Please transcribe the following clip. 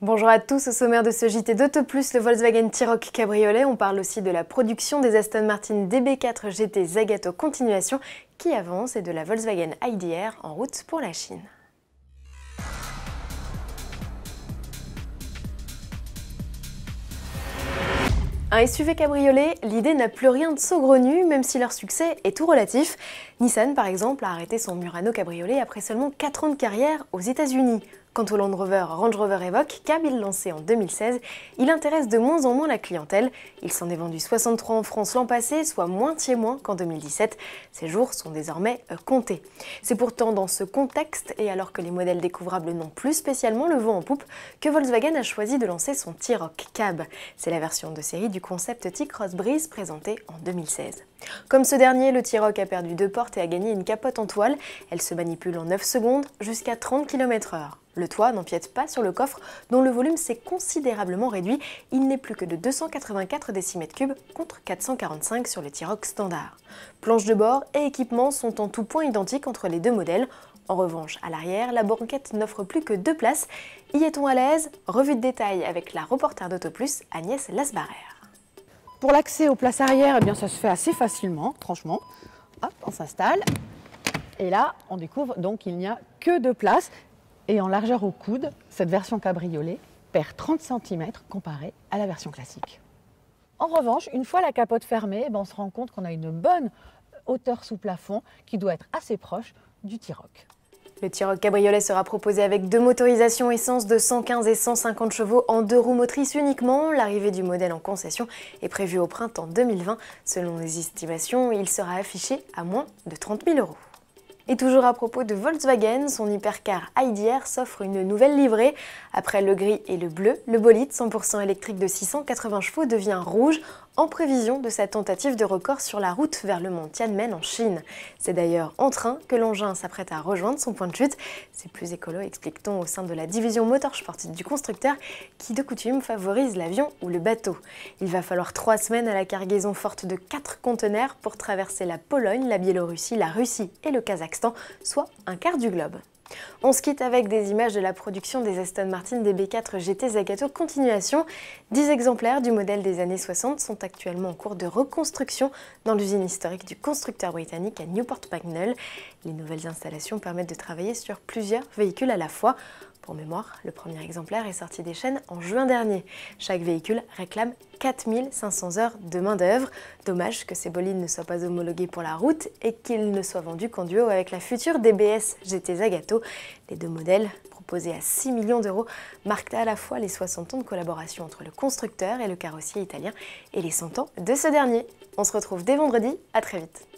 Bonjour à tous, au sommaire de ce JT d'Auto Plus, le Volkswagen T-Roc Cabriolet, on parle aussi de la production des Aston Martin DB4 GT Zagato Continuation qui avance et de la Volkswagen IDR en route pour la Chine. Un SUV cabriolet, l'idée n'a plus rien de saugrenu, même si leur succès est tout relatif. Nissan, par exemple, a arrêté son Murano cabriolet après seulement 4 ans de carrière aux États-Unis. Quant au Land Rover Range Rover Evoque, il lancé en 2016, il intéresse de moins en moins la clientèle. Il s'en est vendu 63 en France l'an passé, soit moitié moins qu'en 2017. Ces jours sont désormais euh, comptés. C'est pourtant dans ce contexte, et alors que les modèles découvrables n'ont plus spécialement le vent en poupe, que Volkswagen a choisi de lancer son T-Roc Cab. C'est la version de série du concept T-Cross Breeze présenté en 2016. Comme ce dernier, le T-Roc a perdu deux portes et a gagné une capote en toile. Elle se manipule en 9 secondes jusqu'à 30 km/h. Le toit n'empiète pas sur le coffre dont le volume s'est considérablement réduit, il n'est plus que de 284 décimètres cubes contre 445 sur le t standard. Planche de bord et équipements sont en tout point identiques entre les deux modèles, en revanche, à l'arrière, la banquette n'offre plus que deux places. Y est-on à l'aise Revue de détail avec la reporter d'Autoplus, Agnès Lasbarère. Pour l'accès aux places arrière, eh bien, ça se fait assez facilement, franchement. Hop, on s'installe. Et là, on découvre donc qu'il n'y a que deux places et en largeur au coude, cette version cabriolet perd 30 cm comparée à la version classique. En revanche, une fois la capote fermée, eh ben, on se rend compte qu'on a une bonne hauteur sous plafond qui doit être assez proche du T-Roc. Le T-Roc cabriolet sera proposé avec deux motorisations essence de 115 et 150 chevaux en deux roues motrices uniquement. L'arrivée du modèle en concession est prévue au printemps 2020. Selon les estimations, il sera affiché à moins de 30 000 euros. Et toujours à propos de Volkswagen, son hypercar IDR s'offre une nouvelle livrée. Après le gris et le bleu, le bolide 100% électrique de 680 chevaux devient rouge en prévision de sa tentative de record sur la route vers le mont Tianmen en Chine. C'est d'ailleurs en train que l'engin s'apprête à rejoindre son point de chute. C'est plus écolo, explique-t-on au sein de la division Motorsport sportive du constructeur qui de coutume favorise l'avion ou le bateau. Il va falloir trois semaines à la cargaison forte de quatre conteneurs pour traverser la Pologne, la Biélorussie, la Russie et le Kazakhstan, soit un quart du globe. On se quitte avec des images de la production des Aston Martin DB4 GT Zagato Continuation. 10 exemplaires du modèle des années 60 sont actuellement en cours de reconstruction dans l'usine historique du constructeur britannique à Newport Pagnell. Les nouvelles installations permettent de travailler sur plusieurs véhicules à la fois. Pour mémoire, le premier exemplaire est sorti des chaînes en juin dernier. Chaque véhicule réclame 4500 heures de main-d'œuvre. Dommage que ces bolides ne soient pas homologués pour la route et qu'ils ne soient vendus qu'en duo avec la future DBS GT Zagato. Les deux modèles, proposés à 6 millions d'euros, marquent à la fois les 60 ans de collaboration entre le constructeur et le carrossier italien et les 100 ans de ce dernier. On se retrouve dès vendredi, à très vite.